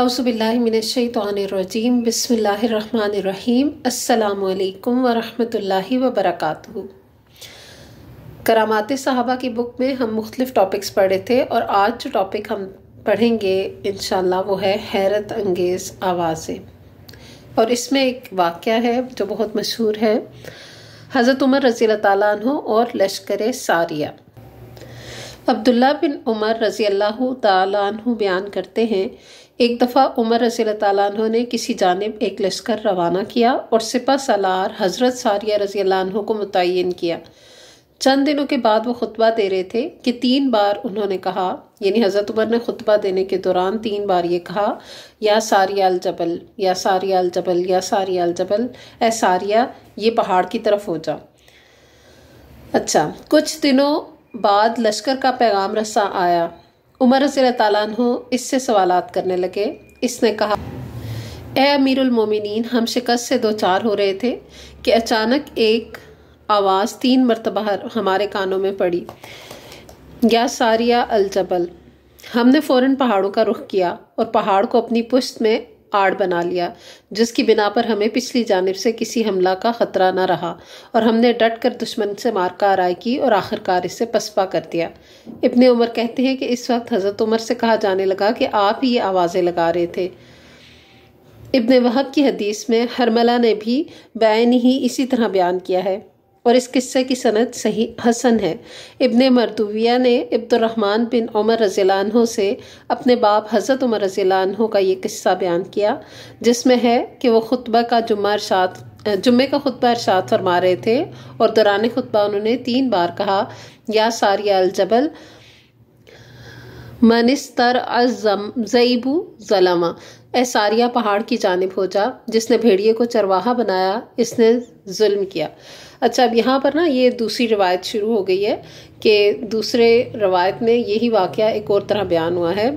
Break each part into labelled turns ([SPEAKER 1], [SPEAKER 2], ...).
[SPEAKER 1] अवसबिल्लिमिनशैतरजीम बसमीम अल्लाम वरहमल वबरक करामाते साहबा की बुक में हम मुख्तफ़ टॉपिक्स पढ़े थे और आज जो टॉपिक हम पढ़ेंगे इन वो है हैरत अंगेज़ आवाज़ें और इसमें एक वाक़ है जो बहुत मशहूर है हज़रत उमर रज़ी तु और लश्कर सारिया अब्दुल्ला बिन उमर रज़ी अल्लाह तु बयान करते हैं एक दफ़ा उमर रज़ी तु ने किसी जानब एक लश्कर रवाना किया और सिपा सलार हज़रत सारिया रज़ी को मुतन किया चंद दिनों के बाद वो खुतबा दे रहे थे कि तीन बार उन्होंने कहा यानी हज़रत उमर ने खुतबा देने के दौरान तीन बार ये कहा या सारियाल जबल या सारियाल जबल या सारियाल जबल ए सारिया ये पहाड़ की तरफ हो जा अच्छा कुछ दिनों बाद लश्कर का पैगाम रस्सा आया उमर रज तु इससे सवाल करने लगे इसने कहा ए अमीरुल मोमिनीन हम शिकस्त से दो चार हो रहे थे कि अचानक एक आवाज़ तीन मरतबा हमारे कानों में पड़ी या सारिया अलजबल हमने फ़ौर पहाड़ों का रुख किया और पहाड़ को अपनी पुश्त में आड़ बना लिया जिसकी बिना पर हमें पिछली जानब से किसी हमला का ख़तरा न रहा और हमने डट कर दुश्मन से मार का की और आखिरकार इसे पसपा कर दिया इबन उमर कहते हैं कि इस वक्त हज़रत उमर से कहा जाने लगा कि आप ही ये आवाज़ें लगा रहे थे इबन वहब की हदीस में हरमला ने भी बैन ही इसी तरह बयान किया है और इस किस्से की सनद सही हसन है इब्ने मरदविया ने इब्दुलरहमान बिन उमर रजीलानों से अपने बाप हज़रत उमर रज़ीलानों का ये किस्सा बयान किया जिसमें है कि वो खुतबा का जुम्मा अरसात जुम्मे का खुतबा अरसात फरमा रहे थे और दौरान खुतबा उन्होंने तीन बार कहा या सारिया अलजबल जबल मनिस्तर अजम जईबू जलमा एसारिया पहाड़ की जानब हो जा जिसने भेड़िए को चरवाहा बनाया इसने जुल्म किया अच्छा अब यहाँ पर ना ये दूसरी रवायत शुरू हो गई है कि दूसरे रवायत में यही वाक़ एक और तरह बयान हुआ है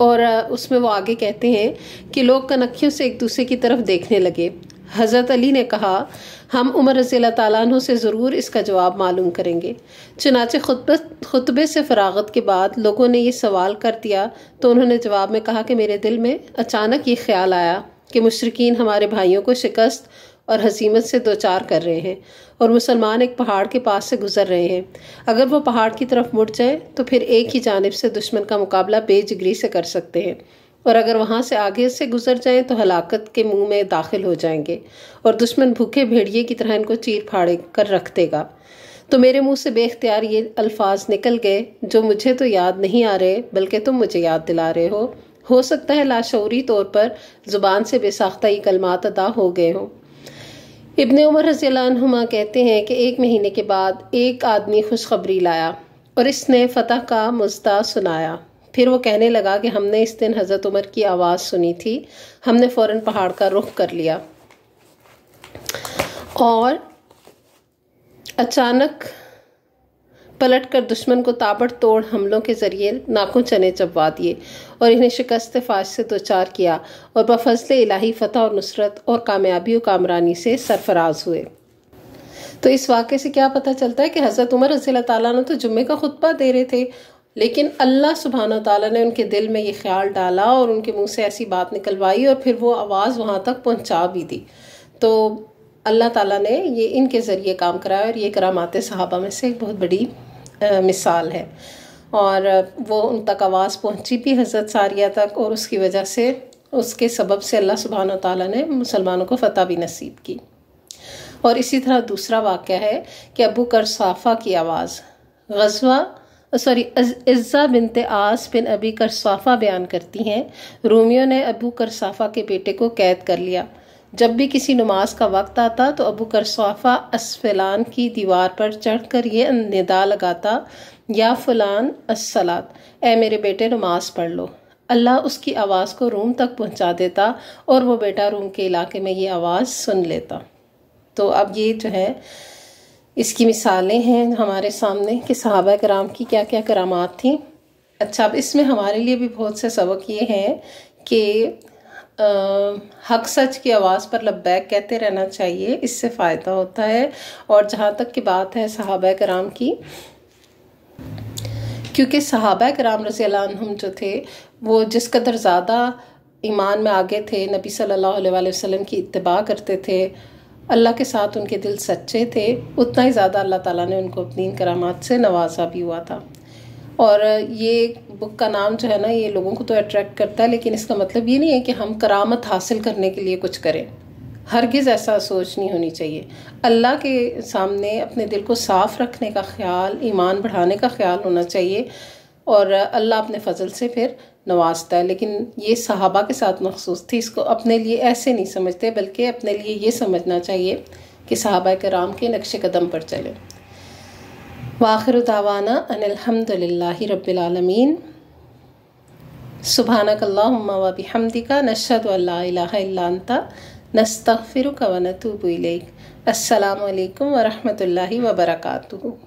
[SPEAKER 1] और उसमें वो आगे कहते हैं कि लोग कनखियों से एक दूसरे की तरफ देखने लगे हज़रत अली ने कहा हम उमर रजील तु से ज़रूर इसका जवाब मालूम करेंगे चुनाचे खुतब खुतबे से फरागत के बाद लोगों ने यह सवाल कर दिया तो उन्होंने जवाब में कहा कि मेरे दिल में अचानक ये ख्याल आया कि मुशरकिन हमारे भाइयों को शिकस्त और हसीमत से दो चार कर रहे हैं और मुसलमान एक पहाड़ के पास से गुजर रहे हैं अगर वह पहाड़ की तरफ मुड़ जाए तो फिर एक ही जानब से दुश्मन का मुकाबला बेजगरी से कर सकते हैं और अगर वहाँ से आगे से गुजर जाएं तो हलाकत के मुंह में दाखिल हो जाएंगे और दुश्मन भूखे भेड़िए की तरह इनको चीर फाड़े कर रख देगा तो मेरे मुंह से बेख्तियार ये अल्फाज निकल गए जो मुझे तो याद नहीं आ रहे बल्कि तुम मुझे याद दिला रहे हो हो सकता है लाशौरी तौर पर ज़ुबान से बेसाख्ता ही कलमात अदा हो गए हों इबन उमर रजील्हुमा कहते हैं कि एक महीने के बाद एक आदमी खुशखबरी लाया और इसने फतह का मुस्ता सुनाया फिर वो कहने लगा कि हमने इस दिन हज़रत उमर की आवाज़ सुनी थी हमने फ़ौर पहाड़ का रुख कर लिया और अचानक पलट कर दुश्मन को ताबड़ तोड़ हमलों के ज़रिए नाकों चने चबवा दिए और इन्हें शिकस्त फाश से दो चार किया और बफजल इलाही फ़तह और नुसरत और कामयाबी और कामरानी से सरफराज हुए तो इस वाक़े से क्या पता चलता है कि हज़रत उमर रज़ी तैन तो जुम्मे का खुतबा दे रहे थे लेकिन अल्लाह सुबहाना तला ने उनके दिल में ये ख्याल डाला और उनके मुंह से ऐसी बात निकलवाई और फिर वो आवाज़ वहाँ तक पहुँचा भी दी तो अल्लाह ताला ने ये इनके ज़रिए काम कराया और ये करामात सहाबा में से एक बहुत बड़ी आ, मिसाल है और वो उन तक आवाज़ पहुंची भी हज़रत सारिया तक और उसकी वजह से उसके सबब से अल्लाह सुबहान तला ने मुसलमानों को फ़तह भी नसीब की और इसी तरह दूसरा वाक़ है कि अबू करसाफा की आवाज़ गजवा सॉरी इज़्ज़ा बिनते आस बिन अबी करसाफा बयान करती हैं रोमियो ने अबू करसाफा के बेटे को कैद कर लिया जब भी किसी नमाज का वक्त आता तो अबू करसाफा असफलान की दीवार पर चढ़कर ये निदा लगाता या फलान असलात ए मेरे बेटे नमाज पढ़ लो अल्लाह उसकी आवाज़ को रूम तक पहुंचा देता और वो बेटा रूम के इलाके में ये आवाज़ सुन लेता तो अब ये जो है इसकी मिसालें हैं हमारे सामने कि सहाबा कराम की क्या क्या करामात थी अच्छा अब इसमें हमारे लिए भी बहुत से सबक ये हैं कि हक सच की आवाज़ पर लब्बैक कहते रहना चाहिए इससे फ़ायदा होता है और जहाँ तक की बात है सहाबा कराम की क्योंकि सहाबा कराम रज़ीम हम जो थे वो जिस कदर ज़्यादा ईमान में आगे थे नबी सल्लल्लाहु अलैहि वसल्लम की इतबा करते थे अल्लाह के साथ उनके दिल सच्चे थे उतना ही ज़्यादा अल्लाह ताला ने उनको अपनी करामात से नवाजा भी हुआ था और ये बुक का नाम जो है ना ये लोगों को तो अट्रैक्ट करता है लेकिन इसका मतलब ये नहीं है कि हम करामत हासिल करने के लिए कुछ करें हरगिज़ ऐसा सोच नहीं होनी चाहिए अल्लाह के सामने अपने दिल को साफ़ रखने का ख्याल ईमान बढ़ाने का ख्याल होना चाहिए और अल्लाह अपने फजल से फिर नवाजता है लेकिन ये सहाबा के साथ मखसूस थी इसको अपने लिए ऐसे नहीं समझते बल्कि अपने लिए ये समझना चाहिए कि सहाबा कराम के नक्श कदम पर चलें वाखिर दावाना अनिलहमदिल्ला रबालमीन सुबहानकल्लाम हमदिका नशद नस्तफ़िर व असलकम वरहमल वबरकू